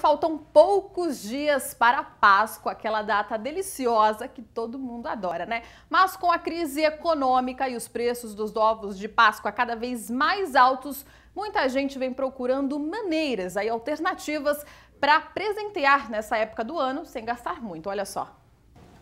Faltam poucos dias para a Páscoa, aquela data deliciosa que todo mundo adora, né? Mas com a crise econômica e os preços dos ovos de Páscoa cada vez mais altos, muita gente vem procurando maneiras aí alternativas para presentear nessa época do ano sem gastar muito. Olha só.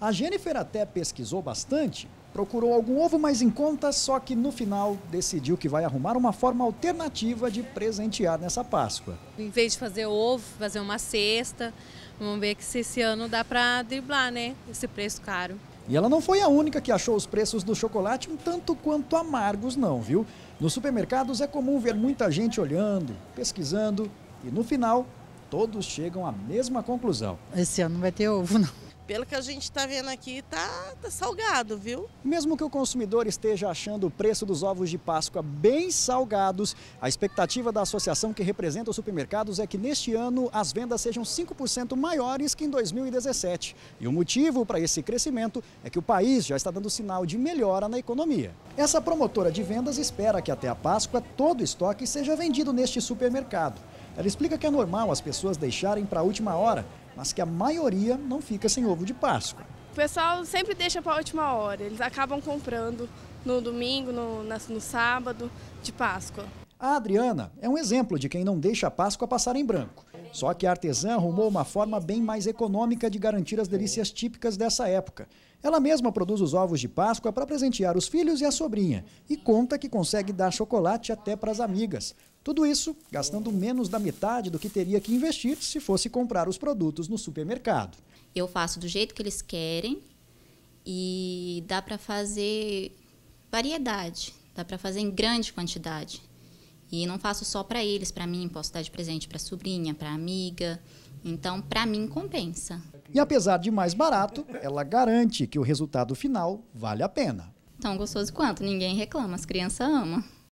A Jennifer até pesquisou bastante, procurou algum ovo mais em conta, só que no final decidiu que vai arrumar uma forma alternativa de presentear nessa Páscoa. Em vez de fazer ovo, fazer uma cesta, vamos ver que se esse ano dá para driblar, né? Esse preço caro. E ela não foi a única que achou os preços do chocolate um tanto quanto amargos, não, viu? Nos supermercados é comum ver muita gente olhando, pesquisando e no final todos chegam à mesma conclusão. Esse ano não vai ter ovo, não pelo que a gente está vendo aqui, tá, tá, salgado, viu? Mesmo que o consumidor esteja achando o preço dos ovos de Páscoa bem salgados, a expectativa da associação que representa os supermercados é que neste ano as vendas sejam 5% maiores que em 2017. E o motivo para esse crescimento é que o país já está dando sinal de melhora na economia. Essa promotora de vendas espera que até a Páscoa todo o estoque seja vendido neste supermercado. Ela explica que é normal as pessoas deixarem para a última hora mas que a maioria não fica sem ovo de Páscoa. O pessoal sempre deixa para a última hora, eles acabam comprando no domingo, no, no sábado de Páscoa. A Adriana é um exemplo de quem não deixa a Páscoa passar em branco. Só que a artesã arrumou uma forma bem mais econômica de garantir as delícias típicas dessa época. Ela mesma produz os ovos de Páscoa para presentear os filhos e a sobrinha e conta que consegue dar chocolate até para as amigas. Tudo isso gastando menos da metade do que teria que investir se fosse comprar os produtos no supermercado. Eu faço do jeito que eles querem e dá para fazer variedade, dá para fazer em grande quantidade. E não faço só para eles, para mim, posso dar de presente para sobrinha, para amiga. Então, para mim, compensa. E apesar de mais barato, ela garante que o resultado final vale a pena. Tão gostoso quanto, ninguém reclama, as crianças amam.